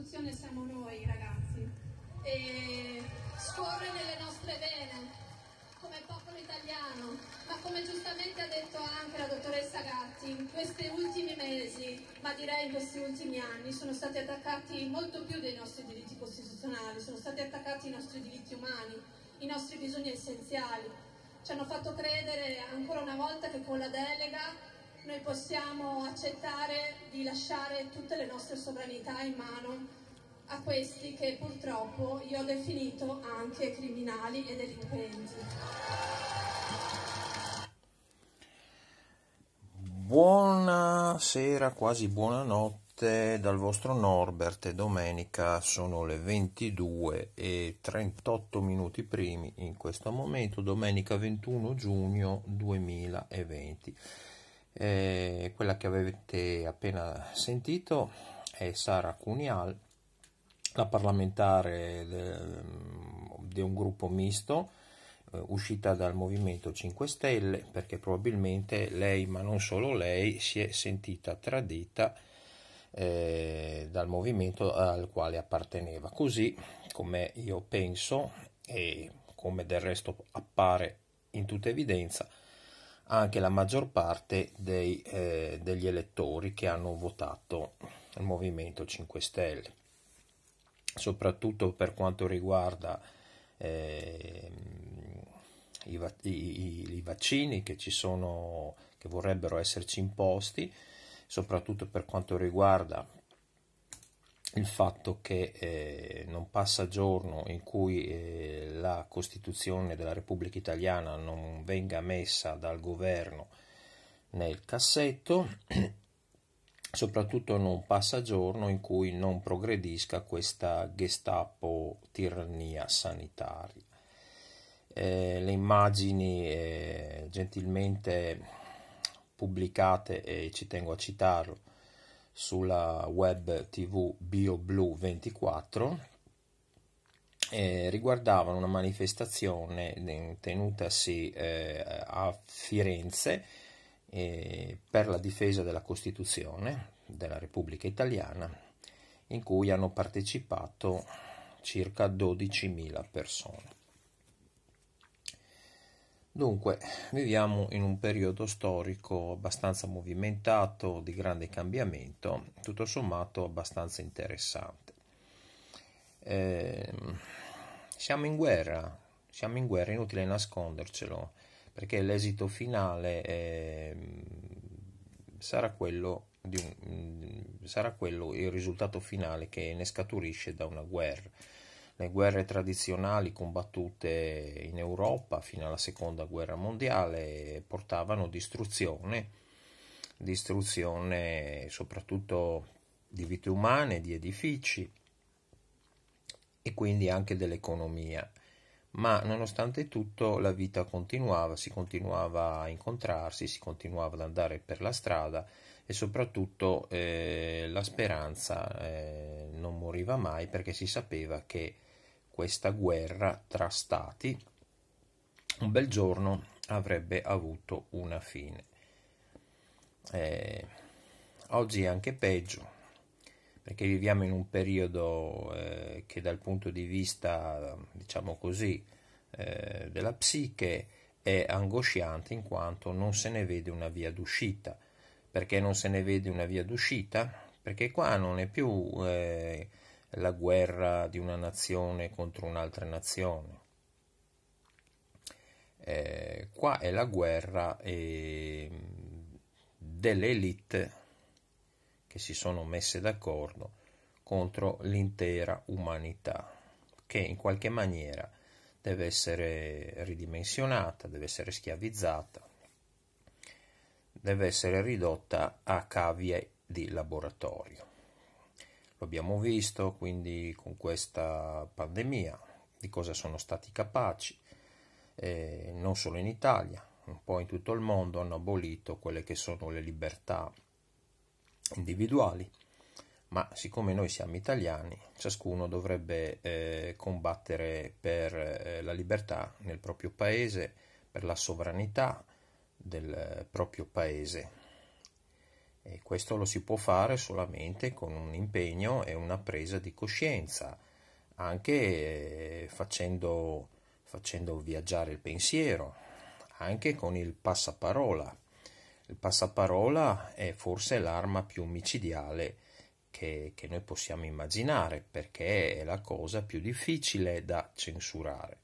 Costituzione siamo noi ragazzi e scorre nelle nostre vene come popolo italiano, ma come giustamente ha detto anche la dottoressa Gatti, in questi ultimi mesi, ma direi in questi ultimi anni, sono stati attaccati molto più dei nostri diritti costituzionali, sono stati attaccati i nostri diritti umani, i nostri bisogni essenziali. Ci hanno fatto credere ancora una volta che con la delega noi possiamo accettare di lasciare tutte le nostre sovranità in mano a questi che purtroppo io ho definito anche criminali e delinquenti. Buonasera, quasi buonanotte dal vostro Norbert domenica sono le 22 e 38 minuti primi in questo momento, domenica 21 giugno 2020 eh, quella che avete appena sentito è Sara Cunial, la parlamentare mm, di un gruppo misto eh, uscita dal Movimento 5 Stelle perché probabilmente lei, ma non solo lei, si è sentita tradita eh, dal movimento al quale apparteneva. Così come io penso e come del resto appare in tutta evidenza, anche la maggior parte dei, eh, degli elettori che hanno votato il Movimento 5 Stelle, soprattutto per quanto riguarda eh, i, i, i, vaccini che, ci sono, che vorrebbero esserci imposti, soprattutto per quanto riguarda il fatto che eh, non passa giorno in cui eh, la Costituzione della Repubblica Italiana non venga messa dal governo nel cassetto, soprattutto non passa giorno in cui non progredisca questa Gestapo tirannia sanitaria. Eh, le immagini eh, gentilmente pubblicate, e ci tengo a citarlo, sulla web tv BioBlu24 eh, riguardavano una manifestazione tenutasi eh, a Firenze eh, per la difesa della Costituzione della Repubblica Italiana in cui hanno partecipato circa 12.000 persone. Dunque, viviamo in un periodo storico abbastanza movimentato, di grande cambiamento, tutto sommato abbastanza interessante. Eh, siamo in guerra, siamo in guerra, inutile nascondercelo, perché l'esito finale è, mm, sarà, quello un, mm, sarà quello il risultato finale che ne scaturisce da una guerra le guerre tradizionali combattute in Europa fino alla seconda guerra mondiale portavano distruzione, distruzione soprattutto di vite umane, di edifici e quindi anche dell'economia. Ma nonostante tutto la vita continuava, si continuava a incontrarsi, si continuava ad andare per la strada e soprattutto eh, la speranza eh, non moriva mai perché si sapeva che questa guerra tra stati un bel giorno avrebbe avuto una fine. Eh, oggi è anche peggio perché viviamo in un periodo eh, che dal punto di vista, diciamo così, eh, della psiche è angosciante in quanto non se ne vede una via d'uscita. Perché non se ne vede una via d'uscita? Perché qua non è più eh, la guerra di una nazione contro un'altra nazione. Eh, qua è la guerra eh, delle elite che si sono messe d'accordo contro l'intera umanità, che in qualche maniera deve essere ridimensionata, deve essere schiavizzata, deve essere ridotta a cavie di laboratorio. Lo abbiamo visto quindi con questa pandemia, di cosa sono stati capaci, eh, non solo in Italia, un po' in tutto il mondo hanno abolito quelle che sono le libertà individuali, ma siccome noi siamo italiani, ciascuno dovrebbe eh, combattere per eh, la libertà nel proprio paese, per la sovranità del eh, proprio paese e questo lo si può fare solamente con un impegno e una presa di coscienza, anche eh, facendo, facendo viaggiare il pensiero, anche con il passaparola. Il passaparola è forse l'arma più micidiale che, che, noi possiamo immaginare perché è la cosa più difficile da censurare.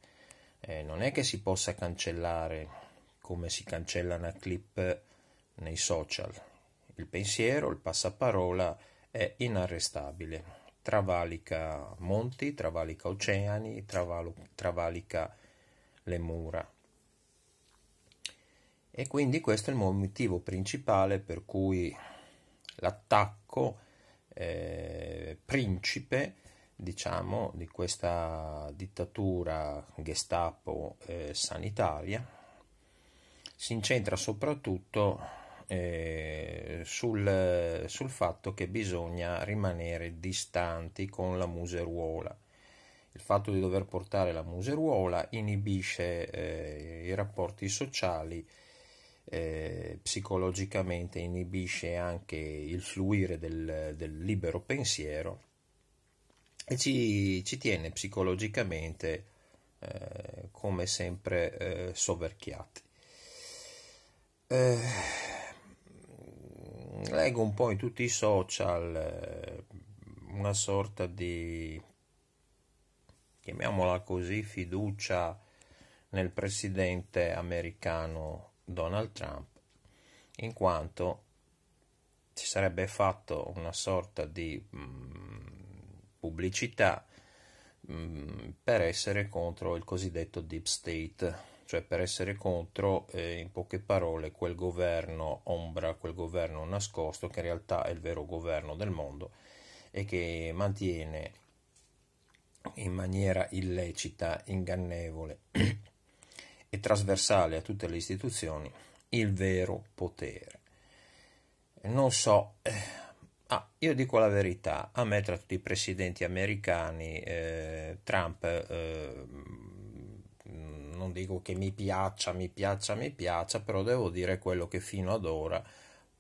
Eh, non è che si possa cancellare come si cancella una clip nei social, il pensiero, il passaparola è inarrestabile, travalica monti, travalica oceani, travalo, travalica le mura. E quindi questo è il motivo principale per cui l'attacco eh, principe, diciamo, di questa dittatura Gestapo eh, sanitaria si incentra soprattutto eh, sul, eh, sul, fatto che bisogna rimanere distanti con la museruola. Il fatto di dover portare la museruola inibisce eh, i rapporti sociali, eh, psicologicamente inibisce anche il fluire del, del libero pensiero e ci, ci tiene psicologicamente eh, come sempre eh, soverchiati. Eh, leggo un po' in tutti i social eh, una sorta di, chiamiamola così, fiducia nel presidente americano Donald Trump, in quanto si sarebbe fatto una sorta di mm, pubblicità mm, per essere contro il cosiddetto deep state, cioè, per essere contro, eh, in poche parole, quel governo ombra, quel governo nascosto, che in realtà è il vero governo del mondo e che mantiene in maniera illecita, ingannevole e trasversale a tutte le istituzioni il vero potere. Non so, ah, io dico la verità, a me tra tutti i presidenti americani eh, Trump eh, non dico che mi piaccia, mi piaccia, mi piaccia, però devo dire quello che fino ad ora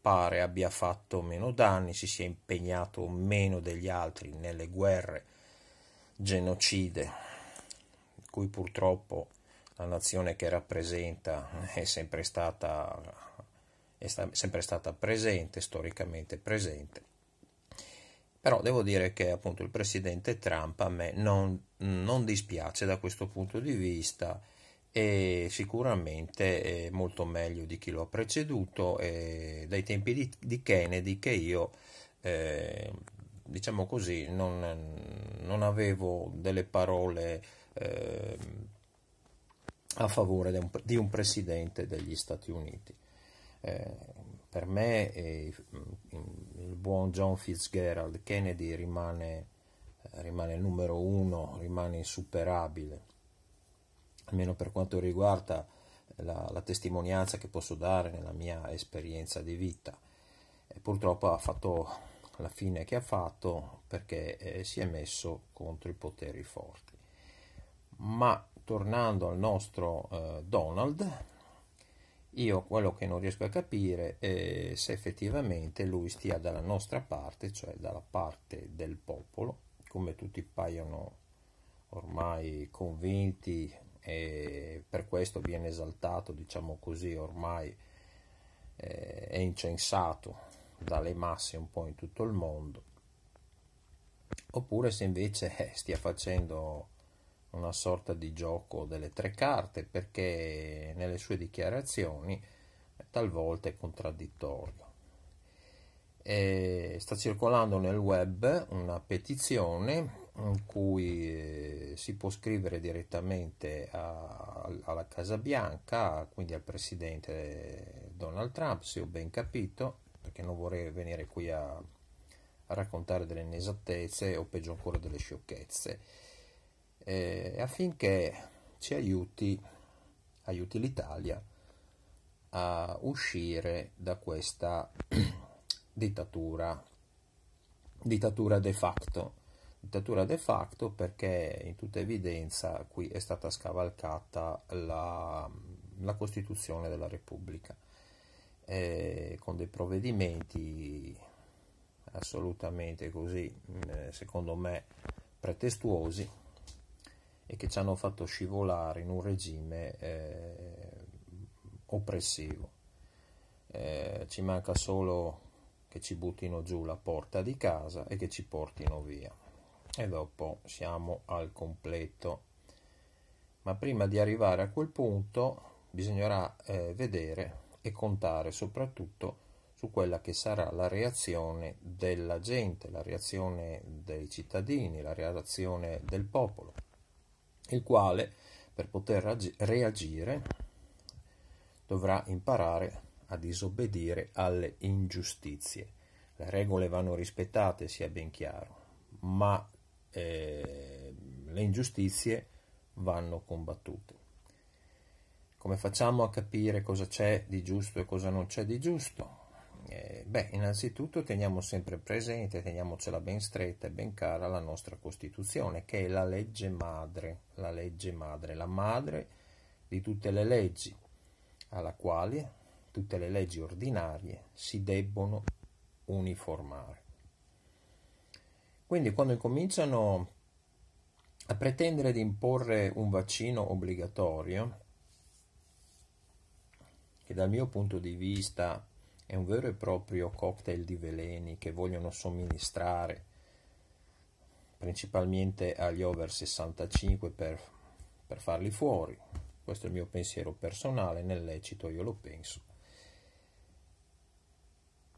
pare abbia fatto meno danni, si sia impegnato meno degli altri nelle guerre genocide, cui purtroppo la nazione che rappresenta è sempre stata, è sta, sempre stata presente, storicamente presente. Però devo dire che appunto il presidente Trump a me non, non dispiace da questo punto di vista e sicuramente è eh, molto meglio di chi lo ha preceduto e dai tempi di, di Kennedy che io eh, diciamo così non, non, avevo delle parole eh, a favore di un, di un, presidente degli Stati Uniti eh, per me eh, il buon John Fitzgerald Kennedy rimane, rimane il numero uno rimane insuperabile almeno per quanto riguarda la, la testimonianza che posso dare nella mia esperienza di vita. E purtroppo ha fatto la fine che ha fatto perché eh, si è messo contro i poteri forti. Ma tornando al nostro eh, Donald, io quello che non riesco a capire è se effettivamente lui stia dalla nostra parte, cioè dalla parte del popolo, come tutti paiono ormai convinti e per questo viene esaltato, diciamo così, ormai eh, è incensato dalle masse un po' in tutto il mondo, oppure se invece eh, stia facendo una sorta di gioco delle tre carte perché nelle sue dichiarazioni eh, talvolta è contraddittorio. E sta circolando nel web una petizione in cui eh, si può scrivere direttamente a, alla Casa Bianca, quindi al presidente Donald Trump, se ho ben capito, perché non vorrei venire qui a, a raccontare delle inesattezze o peggio ancora delle sciocchezze, eh, affinché ci aiuti, aiuti l'Italia a uscire da questa dittatura, dittatura de facto dittatura de facto perché in tutta evidenza qui è stata scavalcata la, la Costituzione della Repubblica eh, con dei provvedimenti assolutamente così, secondo me, pretestuosi e che ci hanno fatto scivolare in un regime eh, oppressivo. Eh, ci manca solo che ci buttino giù la porta di casa e che ci portino via e dopo siamo al completo. Ma prima di arrivare a quel punto bisognerà eh, vedere e contare soprattutto su quella che sarà la reazione della gente, la reazione dei cittadini, la reazione del popolo, il quale per poter reagire dovrà imparare a disobbedire alle ingiustizie. Le regole vanno rispettate, sia ben chiaro, ma eh, le ingiustizie vanno combattute. Come facciamo a capire cosa c'è di giusto e cosa non c'è di giusto? Eh, beh, innanzitutto teniamo sempre presente, teniamocela ben stretta e ben cara la nostra Costituzione, che è la legge madre, la legge madre, la madre di tutte le leggi, alla quale tutte le leggi ordinarie si debbono uniformare. Quindi quando cominciano a pretendere di imporre un vaccino obbligatorio, che dal mio punto di vista è un vero e proprio cocktail di veleni che vogliono somministrare principalmente agli over 65 per, per farli fuori, questo è il mio pensiero personale, nel lecito io lo penso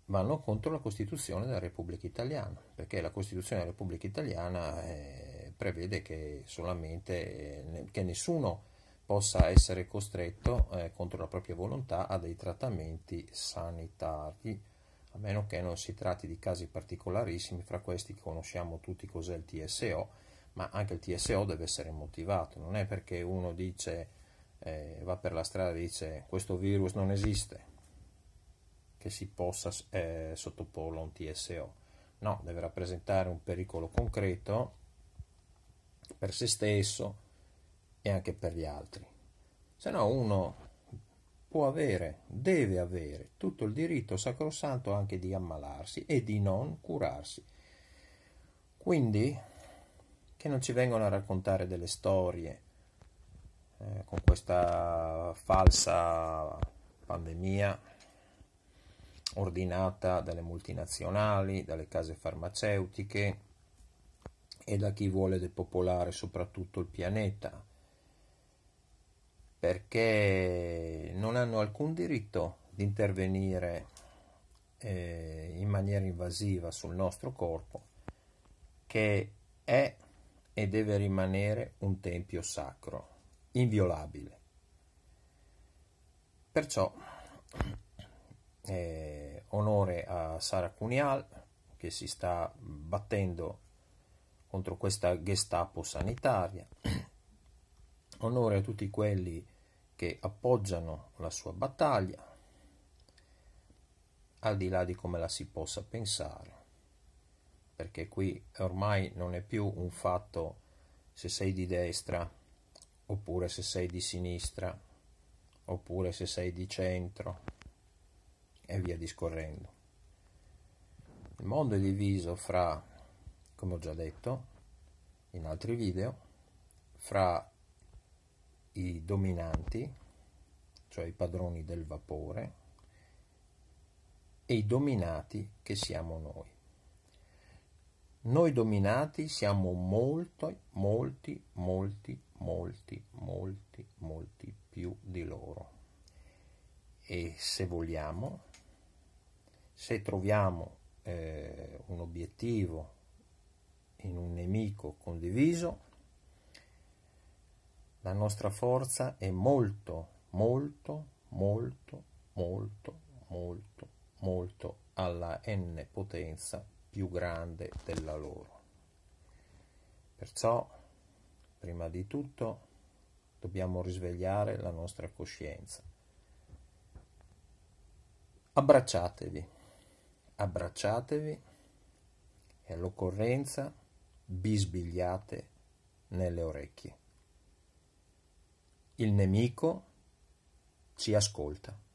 vanno contro la Costituzione della Repubblica Italiana, perché la Costituzione della Repubblica Italiana eh, prevede che, eh, che nessuno possa essere costretto eh, contro la propria volontà a dei trattamenti sanitari, a meno che non si tratti di casi particolarissimi, fra questi conosciamo tutti cos'è il TSO, ma anche il TSO deve essere motivato, non è perché uno dice, eh, va per la strada e dice questo virus non esiste, che si possa eh, sottoporlo a un TSO. No, deve rappresentare un pericolo concreto per se stesso e anche per gli altri. Se no uno può avere, deve avere tutto il diritto sacrosanto anche di ammalarsi e di non curarsi. Quindi che non ci vengono a raccontare delle storie eh, con questa falsa pandemia ordinata dalle multinazionali, dalle case farmaceutiche e da chi vuole depopolare soprattutto il pianeta, perché non hanno alcun diritto di intervenire eh, in maniera invasiva sul nostro corpo, che è e deve rimanere un tempio sacro, inviolabile. Perciò eh, onore a Sara Cunial che si sta battendo contro questa Gestapo sanitaria. onore a tutti quelli che appoggiano la sua battaglia, al di là di come la si possa pensare, perché qui ormai non è più un fatto se sei di destra oppure se sei di sinistra oppure se sei di centro e via discorrendo. Il mondo è diviso fra, come ho già detto in altri video, fra i dominanti, cioè i padroni del vapore, e i dominati che siamo noi. Noi dominati siamo molto, molti, molti, molti, molti, molti più di loro. E se vogliamo, se troviamo eh, un obiettivo in un nemico condiviso, la nostra forza è molto, molto, molto, molto, molto, molto alla n potenza più grande della loro. Perciò, prima di tutto, dobbiamo risvegliare la nostra coscienza. Abbracciatevi abbracciatevi e all'occorrenza bisbigliate nelle orecchie. Il nemico ci ascolta.